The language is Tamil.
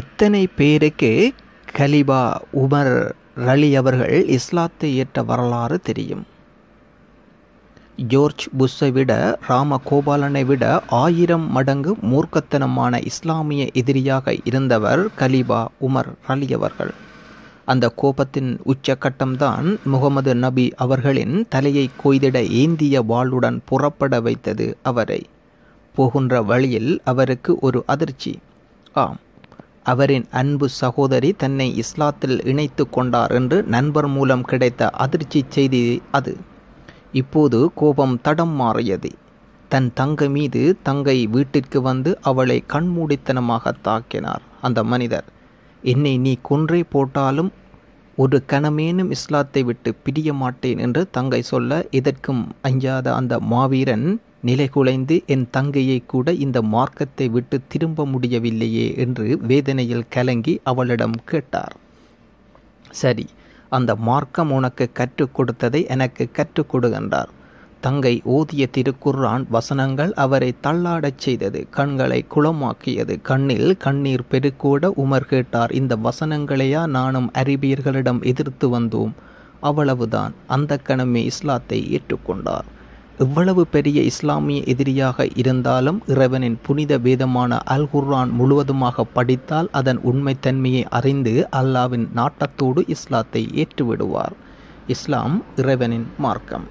எத்தனை பேருக்கு கலிபா உமர் ரலி அவர்கள் இஸ்லாத்தை ஏற்ற வரலாறு தெரியும் ஜோர்ஜ் புஷ்ஷை விட ராம கோபாலனை விட ஆயிரம் மடங்கு மூர்க்கத்தனமான இஸ்லாமிய எதிரியாக இருந்தவர் கலிபா உமர் ரலி அவர்கள் அந்த கோபத்தின் உச்சக்கட்டம்தான் முகமது நபி அவர்களின் தலையை கொய்திட ஏந்திய வாளுடன் புறப்பட வைத்தது அவரை போகின்ற வழியில் அவருக்கு ஒரு அதிர்ச்சி ஆம் அவரின் அன்பு சகோதரி தன்னை இஸ்லாத்தில் இணைத்து கொண்டார் என்று நண்பர் மூலம் கிடைத்த அதிர்ச்சி செய்தி அது இப்போது கோபம் தடம் மாறியது தன் தங்கை மீது தங்கை வீட்டிற்கு வந்து அவளை கண்மூடித்தனமாக தாக்கினார் அந்த மனிதர் என்னை நீ கொன்றே போட்டாலும் ஒரு கணமேனும் இஸ்லாத்தை விட்டு பிரிய மாட்டேன் என்று தங்கை சொல்ல இதற்கும் அஞ்சாத அந்த மாவீரன் நிலைகுலைந்து என் தங்கையை கூட இந்த மார்க்கத்தை விட்டு திரும்ப முடியவில்லையே என்று வேதனையில் கலங்கி அவளிடம் கேட்டார் சரி அந்த மார்க்கம் உனக்கு கற்றுக் கொடுத்ததை எனக்கு கற்றுக் கொடுகின்றார் தங்கை ஓதிய திருக்குர்ரான் வசனங்கள் அவரை தள்ளாடச் செய்தது கண்களை குளமாக்கியது கண்ணில் கண்ணீர் பெருக்கூட உமர் கேட்டார் இந்த வசனங்களையா நானும் அறிவியர்களிடம் எதிர்த்து வந்தோம் அவ்வளவுதான் அந்த கணமே இஸ்லாத்தை ஏற்றுக்கொண்டார் எவ்வளவு பெரிய இஸ்லாமிய எதிரியாக இருந்தாலும் இறைவனின் புனித வேதமான அல் குர்ஆன் முழுவதுமாக படித்தால் அதன் உண்மைத்தன்மையை அறிந்து அல்லாவின் நாட்டத்தோடு இஸ்லாத்தை ஏற்றுவிடுவார் இஸ்லாம் இறைவனின் மார்க்கம்